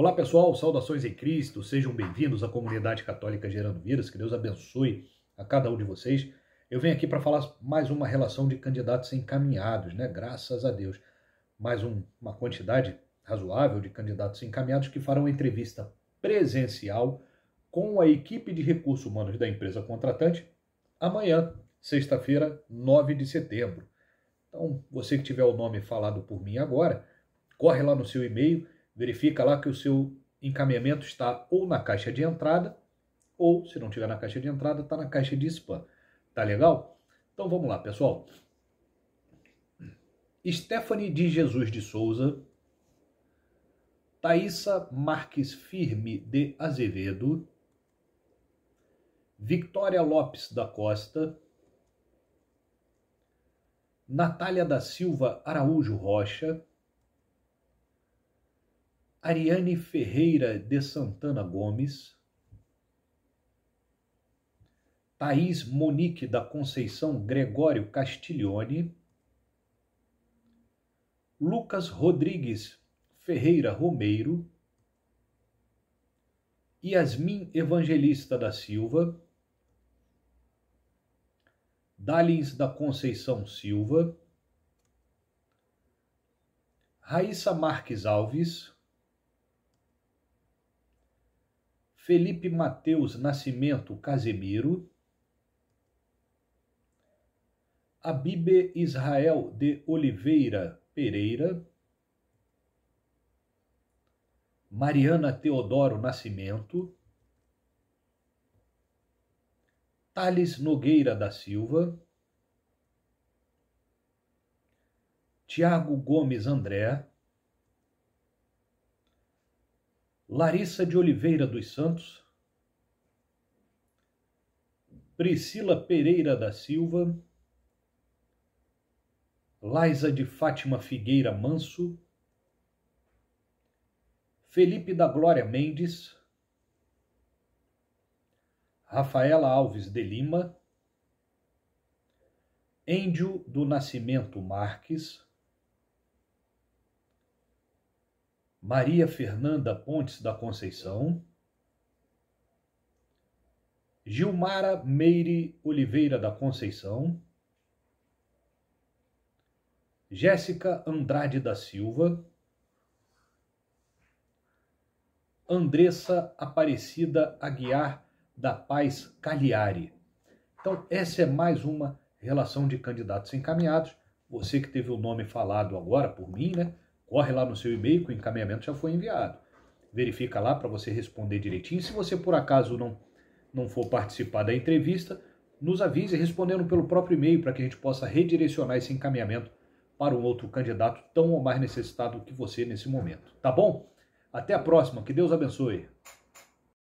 Olá pessoal, saudações em Cristo, sejam bem-vindos à comunidade católica Gerando Vidas, que Deus abençoe a cada um de vocês. Eu venho aqui para falar mais uma relação de candidatos encaminhados, né? Graças a Deus. Mais um, uma quantidade razoável de candidatos encaminhados que farão entrevista presencial com a equipe de recursos humanos da empresa contratante amanhã, sexta-feira, 9 de setembro. Então, você que tiver o nome falado por mim agora, corre lá no seu e-mail verifica lá que o seu encaminhamento está ou na caixa de entrada, ou se não tiver na caixa de entrada, está na caixa de spam. Tá legal? Então vamos lá, pessoal. Stephanie de Jesus de Souza, Thaisa Marques Firme de Azevedo, Victoria Lopes da Costa, Natália da Silva Araújo Rocha, Ariane Ferreira de Santana Gomes, Thaís Monique da Conceição Gregório Castiglione, Lucas Rodrigues Ferreira Romeiro, Yasmin Evangelista da Silva, Dalins da Conceição Silva, Raíssa Marques Alves, Felipe Mateus Nascimento Casemiro, Abibe Israel de Oliveira Pereira, Mariana Teodoro Nascimento, Thales Nogueira da Silva, Tiago Gomes André, Larissa de Oliveira dos Santos, Priscila Pereira da Silva, Laisa de Fátima Figueira Manso, Felipe da Glória Mendes, Rafaela Alves de Lima, Índio do Nascimento Marques, Maria Fernanda Pontes da Conceição, Gilmara Meire Oliveira da Conceição, Jéssica Andrade da Silva, Andressa Aparecida Aguiar da Paz Cagliari. Então, essa é mais uma relação de candidatos encaminhados. Você que teve o nome falado agora por mim, né? corre lá no seu e-mail que o encaminhamento já foi enviado. Verifica lá para você responder direitinho. Se você por acaso não, não for participar da entrevista, nos avise respondendo pelo próprio e-mail para que a gente possa redirecionar esse encaminhamento para um outro candidato tão ou mais necessitado que você nesse momento. Tá bom? Até a próxima. Que Deus abençoe.